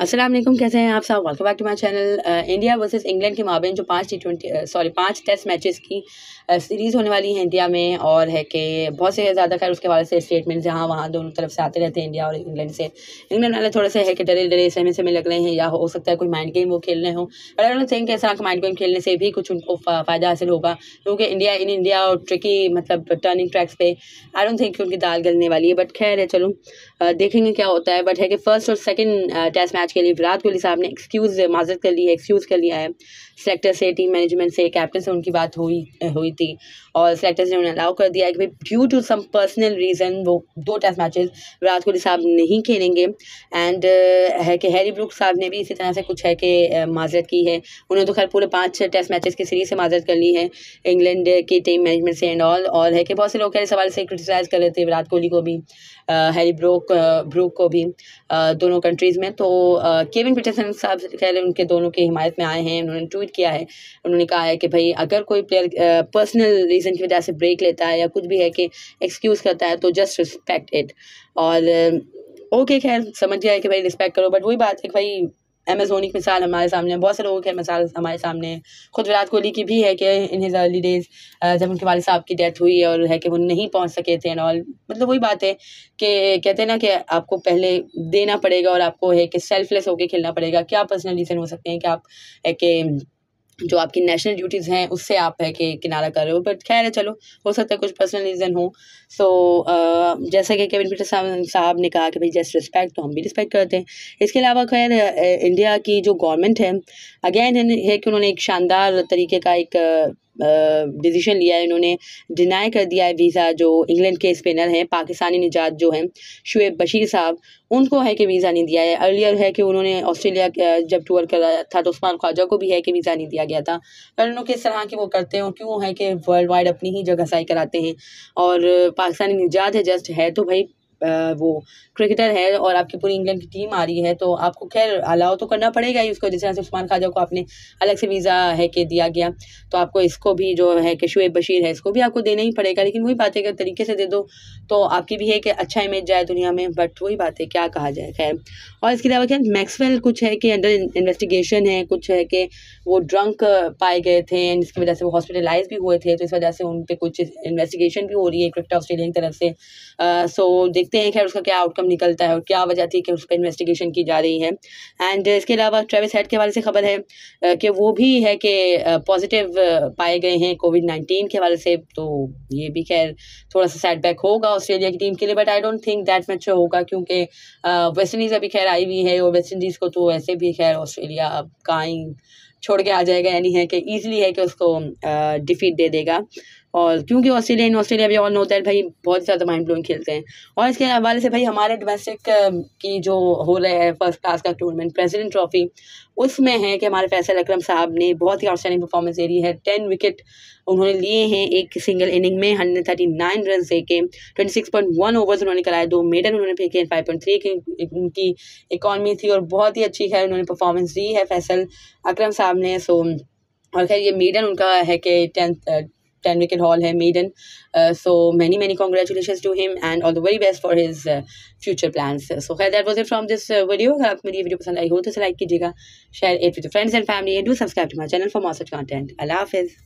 असलम कैसे हैं आप साहब welcome back to my channel India versus England के माबेन जो पांच टी ट्वेंटी सॉरी पांच टेस्ट मैचेस की uh, सीरीज़ होने वाली है इंडिया में और है कि बहुत से ज़्यादा खैर उसके हवाले से स्टेटमेंट्स जहाँ वहाँ दोनों तरफ से आते रहते हैं इंडिया और इंग्लैंड से इंग्लैंड वाले थोड़े से है कि डरे डरे समय समय लग रहे हैं या हो सकता है कोई माइंड गेम वो खेल रहे हो बट आई थिंक इस तरह माइंड गेम खेलने से भी कुछ उनको फ़ायदा हासिल होगा क्योंकि इंडिया इन इंडिया और ट्रिकी मतलब टर्निंग ट्रैक्स पे आई डोंट थिंक उनकी दाल गलने वाली है बट खैर है चलो uh, देखेंगे क्या होता है बट है कि फर्स्ट और सेकेंड टेस्ट मैच मैच के लिए विराट कोहली साहब ने एक्सक्यूज़ माजरत कर ली है एक्सक्यूज़ कर लिया है सेलेक्टर से टीम मैनेजमेंट से कैप्टन से उनकी बात हुई हुई थी और सेलेक्टर ने उन्हें अलाउ कर दिया है कि भाई due to some personal reason वो दो टेस्ट मैचेस विराट कोहली साहब नहीं खेलेंगे एंड है कि हैरी ब्रुक साहब ने भी इसी तरह से कुछ है कि माजरत की है उन्होंने तो खैर पूरे पाँच टेस्ट मैचेस की सीरीज से माजरत कर ली है इंग्लैंड की टीम मैनेजमेंट से एंड ऑल और है कि बहुत से लोग इस सवाल से क्रिटिसाइज़ कर रहे थे विराट कोहली को भी हैरी ब्रोक ब्रूक को भी दोनों कंट्रीज़ में तो केविन पीटरसन साहब खैर उनके दोनों की हिमायत में आए हैं उन्होंने ट्वीट किया है उन्होंने कहा है कि भाई अगर कोई प्लेयर पर्सनल रीज़न की वजह से ब्रेक लेता है या कुछ भी है कि एक्सक्यूज़ करता है तो जस्ट रिस्पेक्ट इट और ओके खैर समझ गया है कि भाई रिस्पेक्ट करो बट वही बात है कि भाई एम एस धोनी की मिसाल हमारे सामने बहुत से लोगों के मिसाल हमारे सामने है खुद विराट कोहली की भी है कि इन हिज अर्ली डेज जब उनके वाले साहब की डेथ हुई और है कि वो नहीं पहुंच सके थे एंड ऑल मतलब वही बात है कि कहते हैं ना कि आपको पहले देना पड़ेगा और आपको है कि सेल्फलेस होकर खेलना पड़ेगा क्या पर्सनल रीज़न हो सकते हैं कि आप है कि जो आपकी नेशनल ड्यूटीज़ हैं उससे आप है कि किनारा कर रहे हो बट खैर है चलो हो सकता है कुछ पर्सनल रीज़न हो सो so, uh, जैसा कि केविन पीटर साहब ने कहा कि भाई जस्ट रिस्पेक्ट तो हम भी रिस्पेक्ट करते हैं इसके अलावा खैर इंडिया की जो गवर्नमेंट है अगेन है कि उन्होंने एक शानदार तरीके का एक डिसीजन लिया है इन्होंने डिनाई कर दिया है वीज़ा जो इंग्लैंड के स्पिनर हैं पाकिस्तानी निजात जो हैं शुएब बशीर साहब उनको है कि वीज़ा नहीं दिया है अर्लियर है कि उन्होंने ऑस्ट्रेलिया जब टूर कराया था तो उस्मान ख्वाजा को भी है कि वीज़ा नहीं दिया गया था पर उन्होंने किस तरह की वो करते हैं क्यों है कि वर्ल्ड वाइड अपनी ही जगह सही कराते हैं और पाकिस्तानी निजात है जस्ट है तो भाई वो क्रिकेटर है और आपकी पूरी इंग्लैंड की टीम आ रही है तो आपको खैर अलाउ तो करना पड़ेगा ही उसको जिस तरह से उस्मान खाजा को आपने अलग से वीज़ा है कि दिया गया तो आपको इसको भी जो है कि शुएब बशीर है इसको भी आपको देना ही पड़ेगा लेकिन वही बात है अगर तरीके से दे दो तो आपकी भी है कि अच्छा इमेज जाए दुनिया में बट वही बात है क्या कहा जाए खैर और इसके अलावा क्या मैक्सवेल कुछ है कि अंडर इन्वेस्टिगेशन है कुछ है कि वो ड्रंक पाए गए थे एंड इसकी वजह से वो हॉस्पिटलाइज भी हुए थे तो इस वजह से उन पर कुछ इन्वेस्टिगेशन भी हो रही है क्रिकेट ऑस्ट्रेलिया की तरफ से सो दे देखते हैं खैर उसका क्या आउटकम निकलता है और क्या वजह थी कि उस पर इन्वेस्टिगेशन की जा रही है एंड uh, इसके अलावा ट्रेविस हेड के हवाले से खबर है uh, कि वो भी है कि पॉजिटिव uh, पाए गए हैं कोविड नाइन्टीन के हवाले से तो ये भी खैर थोड़ा सा सेटबैक होगा ऑस्ट्रेलिया की टीम के लिए but I don't think that much होगा क्योंकि वेस्ट इंडीज़ अभी खैर आई हुई है और वेस्ट इंडीज़ को तो ऐसे भी खैर ऑस्ट्रेलिया अब कहीं छोड़ के आ जाएगा यानी है कि ईजिली है कि उसको डिफीट दे देगा और क्योंकि ऑस्ट्रेलिया इन ऑस्ट्रेलिया भी ऑल नो दैट भाई बहुत ज़्यादा माइंड ब्लोइंग खेलते हैं और इसके हवाले से भाई हमारे डोमेस्टिक की जो हो रहे हैं फर्स्ट क्लास का टूर्नामेंट प्रेसिडेंट ट्रॉफी उसमें है कि हमारे फैसल अक्रम साहब ने बहुत ही आउटस्टैंडिंग परफॉर्मेंस दे रही है टेन विकेट उन्होंने लिए हैं एक सिंगल इनिंग में हंड्रेड थर्टी नाइन रन दे के twenty six point one overs उन्होंने कराए दो मेडल उन्होंने फेंके हैं फाइव पॉइंट थ्री की उनकी इकॉनमी थी और बहुत ही अच्छी है उन्होंने परफॉर्मेंस दी है फैसल अक्रम साहब ने सो और खैर ये मेडल उनका है कि tenth 10 wicket haul hai maiden uh, so many many congratulations to him and all the very best for his uh, future plans so khair that was it from this uh, video agar aapko meri video pasand aayi ho to इसे like कीजिएगा share it with friends and family and do subscribe to my channel for more such content अल्लाह हाफिज़